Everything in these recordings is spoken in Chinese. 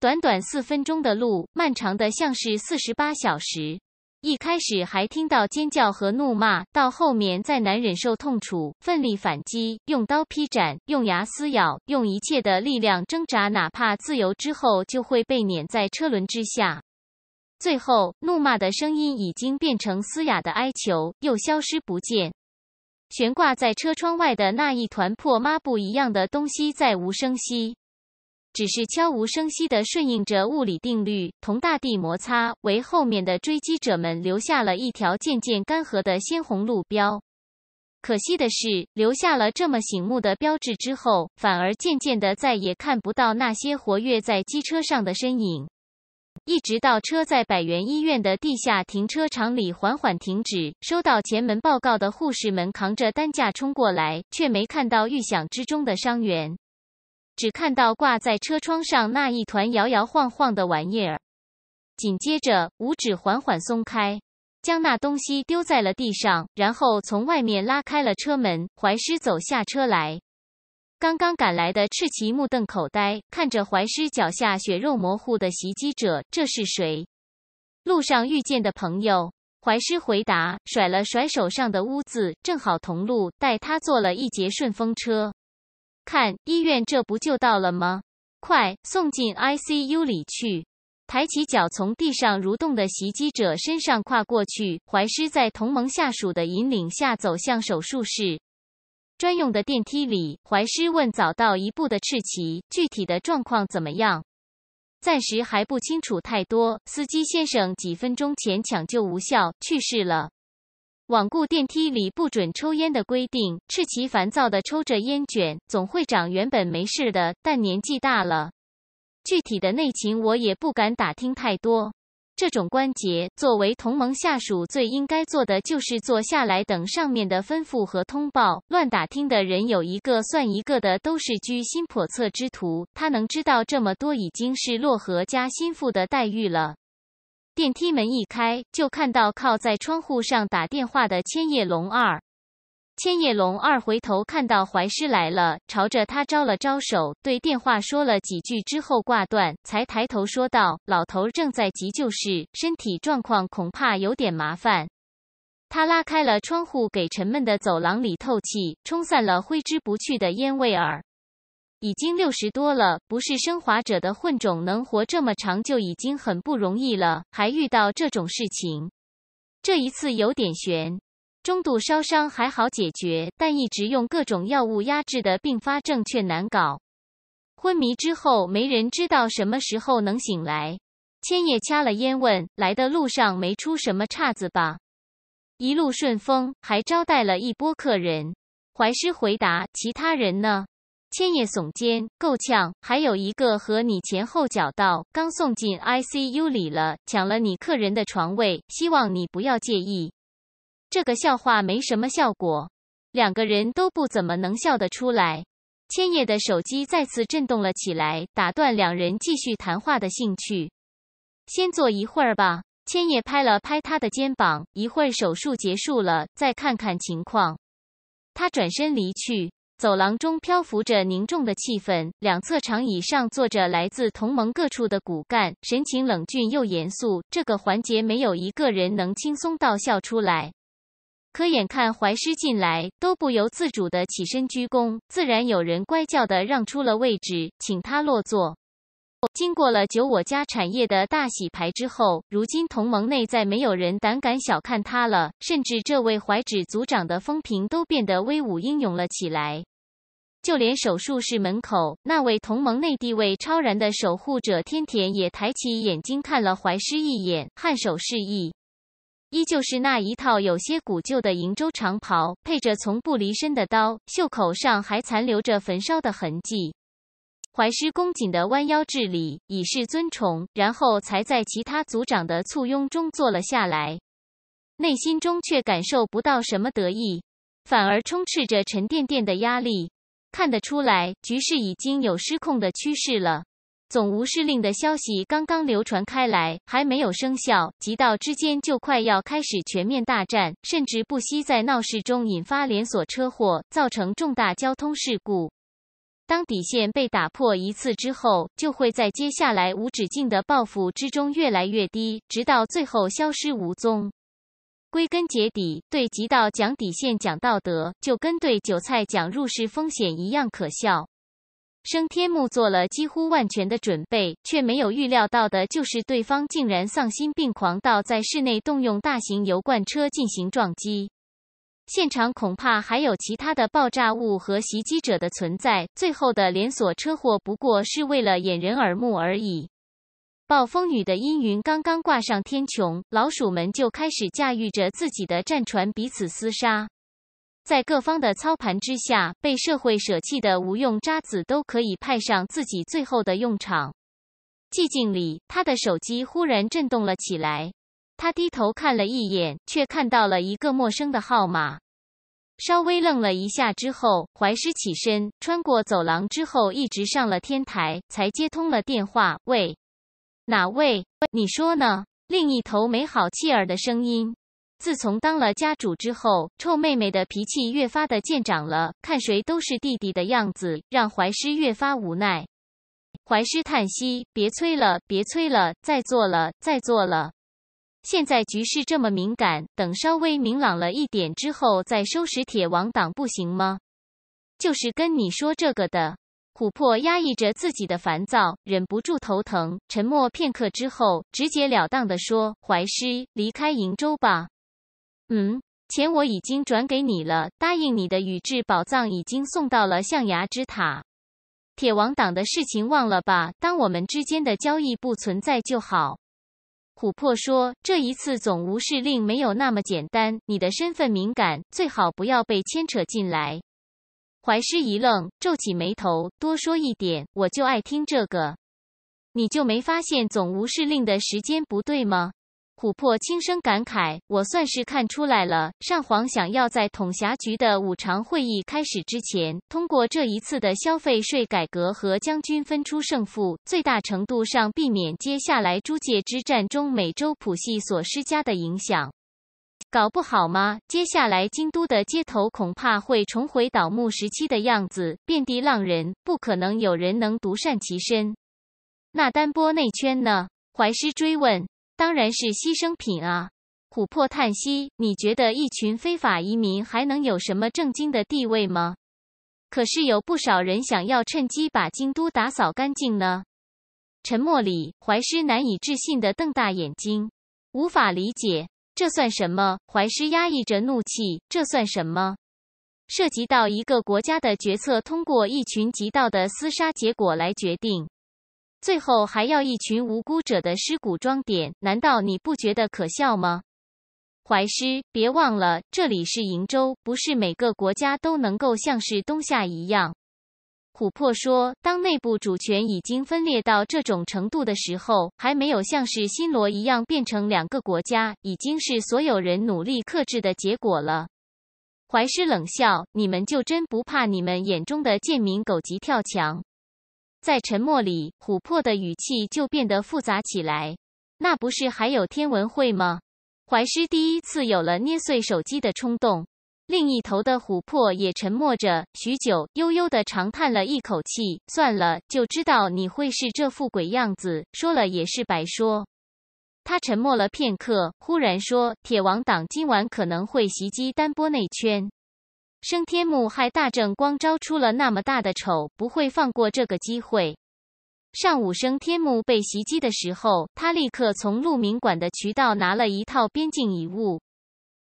短短四分钟的路，漫长的像是四十八小时。一开始还听到尖叫和怒骂，到后面再难忍受痛楚，奋力反击，用刀劈斩，用牙撕咬，用一切的力量挣扎，哪怕自由之后就会被碾在车轮之下。最后，怒骂的声音已经变成嘶哑的哀求，又消失不见。悬挂在车窗外的那一团破抹布一样的东西，再无声息。只是悄无声息地顺应着物理定律，同大地摩擦，为后面的追击者们留下了一条渐渐干涸的鲜红路标。可惜的是，留下了这么醒目的标志之后，反而渐渐的再也看不到那些活跃在机车上的身影。一直到车在百元医院的地下停车场里缓缓停止，收到前门报告的护士们扛着担架冲过来，却没看到预想之中的伤员。只看到挂在车窗上那一团摇摇晃晃的玩意儿，紧接着五指缓缓松开，将那东西丢在了地上，然后从外面拉开了车门。怀师走下车来，刚刚赶来的赤旗目瞪口呆看着怀师脚下血肉模糊的袭击者，这是谁？路上遇见的朋友。怀师回答，甩了甩手上的污渍，正好同路，带他坐了一节顺风车。看，医院这不就到了吗？快送进 ICU 里去！抬起脚，从地上蠕动的袭击者身上跨过去。怀师在同盟下属的引领下走向手术室专用的电梯里。怀师问早到一步的赤旗：“具体的状况怎么样？暂时还不清楚太多。司机先生几分钟前抢救无效去世了。”罔顾电梯里不准抽烟的规定，赤其烦躁地抽着烟卷。总会长原本没事的，但年纪大了，具体的内情我也不敢打听太多。这种关节，作为同盟下属，最应该做的就是坐下来等上面的吩咐和通报。乱打听的人有一个算一个的，都是居心叵测之徒。他能知道这么多，已经是洛河加心腹的待遇了。电梯门一开，就看到靠在窗户上打电话的千叶龙二。千叶龙二回头看到怀师来了，朝着他招了招手，对电话说了几句之后挂断，才抬头说道：“老头正在急救室，身体状况恐怕有点麻烦。”他拉开了窗户，给沉闷的走廊里透气，冲散了挥之不去的烟味儿。已经六十多了，不是升华者的混种能活这么长就已经很不容易了，还遇到这种事情，这一次有点悬。中度烧伤还好解决，但一直用各种药物压制的并发症却难搞。昏迷之后，没人知道什么时候能醒来。千叶掐了烟问：“来的路上没出什么岔子吧？”一路顺风，还招待了一波客人。怀师回答：“其他人呢？”千叶耸肩，够呛。还有一个和你前后脚到，刚送进 ICU 里了，抢了你客人的床位。希望你不要介意。这个笑话没什么效果，两个人都不怎么能笑得出来。千叶的手机再次震动了起来，打断两人继续谈话的兴趣。先坐一会儿吧。千叶拍了拍他的肩膀，一会儿手术结束了再看看情况。他转身离去。走廊中漂浮着凝重的气氛，两侧长椅上坐着来自同盟各处的骨干，神情冷峻又严肃。这个环节没有一个人能轻松到笑出来。可眼看怀师进来，都不由自主的起身鞠躬，自然有人乖巧的让出了位置，请他落座。经过了九我家产业的大洗牌之后，如今同盟内再没有人胆敢小看他了。甚至这位怀纸族长的风评都变得威武英勇了起来。就连手术室门口那位同盟内地位超然的守护者天田也抬起眼睛看了怀师一眼，颔首示意。依旧是那一套有些古旧的瀛洲长袍，配着从不离身的刀，袖口上还残留着焚烧的痕迹。怀师恭谨的弯腰致礼，以示尊崇，然后才在其他族长的簇拥中坐了下来。内心中却感受不到什么得意，反而充斥着沉甸甸的压力。看得出来，局势已经有失控的趋势了。总无事令的消息刚刚流传开来，还没有生效，极道之间就快要开始全面大战，甚至不惜在闹市中引发连锁车祸，造成重大交通事故。当底线被打破一次之后，就会在接下来无止境的报复之中越来越低，直到最后消失无踪。归根结底，对极道讲底线、讲道德，就跟对韭菜讲入市风险一样可笑。升天木做了几乎万全的准备，却没有预料到的就是对方竟然丧心病狂到在室内动用大型油罐车进行撞击。现场恐怕还有其他的爆炸物和袭击者的存在，最后的连锁车祸不过是为了掩人耳目而已。暴风雨的阴云刚刚挂上天穹，老鼠们就开始驾驭着自己的战船彼此厮杀。在各方的操盘之下，被社会舍弃的无用渣子都可以派上自己最后的用场。寂静里，他的手机忽然震动了起来。他低头看了一眼，却看到了一个陌生的号码。稍微愣了一下之后，怀师起身，穿过走廊，之后一直上了天台，才接通了电话。喂，哪位？你说呢？另一头没好气儿的声音。自从当了家主之后，臭妹妹的脾气越发的见长了，看谁都是弟弟的样子，让怀师越发无奈。怀师叹息：“别催了，别催了，再做了，再做了。”现在局势这么敏感，等稍微明朗了一点之后再收拾铁王党不行吗？就是跟你说这个的。琥珀压抑着自己的烦躁，忍不住头疼，沉默片刻之后，直截了当的说：“怀师，离开瀛州吧。”嗯，钱我已经转给你了，答应你的宇智宝藏已经送到了象牙之塔。铁王党的事情忘了吧，当我们之间的交易不存在就好。琥珀说：“这一次总无视令没有那么简单，你的身份敏感，最好不要被牵扯进来。”怀师一愣，皱起眉头：“多说一点，我就爱听这个。你就没发现总无视令的时间不对吗？”琥珀轻声感慨：“我算是看出来了，上皇想要在统辖局的五常会议开始之前，通过这一次的消费税改革和将军分出胜负，最大程度上避免接下来诸界之战中美洲谱系所施加的影响。搞不好吗？接下来京都的街头恐怕会重回倒幕时期的样子，遍地浪人，不可能有人能独善其身。那丹波内圈呢？”怀师追问。当然是牺牲品啊！琥珀叹息。你觉得一群非法移民还能有什么正经的地位吗？可是有不少人想要趁机把京都打扫干净呢。沉默里，怀师难以置信地瞪大眼睛，无法理解这算什么。怀师压抑着怒气，这算什么？涉及到一个国家的决策，通过一群极道的厮杀结果来决定。最后还要一群无辜者的尸骨装点，难道你不觉得可笑吗？怀师，别忘了这里是瀛洲，不是每个国家都能够像是东夏一样。琥珀说，当内部主权已经分裂到这种程度的时候，还没有像是新罗一样变成两个国家，已经是所有人努力克制的结果了。怀师冷笑：“你们就真不怕你们眼中的贱民狗急跳墙？”在沉默里，琥珀的语气就变得复杂起来。那不是还有天文会吗？怀师第一次有了捏碎手机的冲动。另一头的琥珀也沉默着许久，悠悠的长叹了一口气。算了，就知道你会是这副鬼样子，说了也是白说。他沉默了片刻，忽然说：“铁王党今晚可能会袭击丹波内圈。”升天木害大正光招出了那么大的丑，不会放过这个机会。上午升天木被袭击的时候，他立刻从鹿鸣馆的渠道拿了一套边境遗物。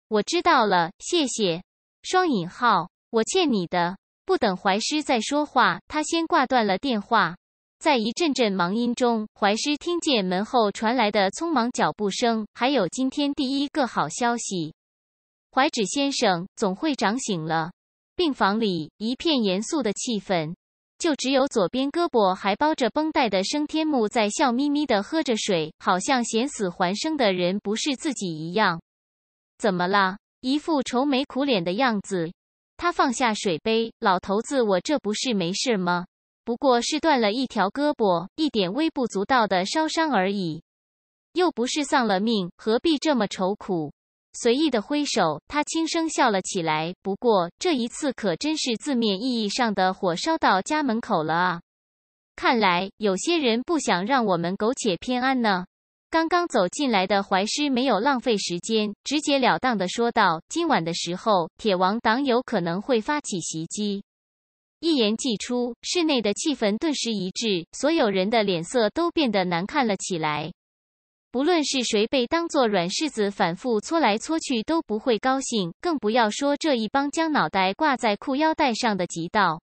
我知道了，谢谢。双引号，我欠你的。不等怀师再说话，他先挂断了电话。在一阵阵忙音中，怀师听见门后传来的匆忙脚步声，还有今天第一个好消息。怀纸先生总会长醒了，病房里一片严肃的气氛，就只有左边胳膊还包着绷带的升天木在笑眯眯的喝着水，好像险死还生的人不是自己一样。怎么了？一副愁眉苦脸的样子。他放下水杯，老头子，我这不是没事吗？不过是断了一条胳膊，一点微不足道的烧伤而已，又不是丧了命，何必这么愁苦？随意的挥手，他轻声笑了起来。不过这一次可真是字面意义上的火烧到家门口了啊！看来有些人不想让我们苟且偏安呢。刚刚走进来的怀师没有浪费时间，直截了当的说道：“今晚的时候，铁王党有可能会发起袭击。”一言既出，室内的气氛顿时一滞，所有人的脸色都变得难看了起来。不论是谁被当作软柿子反复搓来搓去都不会高兴，更不要说这一帮将脑袋挂在裤腰带上的极道。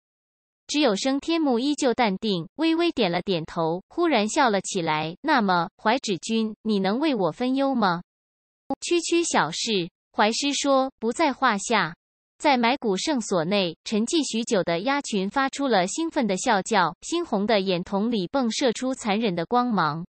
只有生天木依旧淡定，微微点了点头，忽然笑了起来。那么，怀止君，你能为我分忧吗？区区小事，怀师说不在话下。在埋骨圣所内沉寂许久的鸭群发出了兴奋的笑叫，猩红的眼瞳里迸射出残忍的光芒。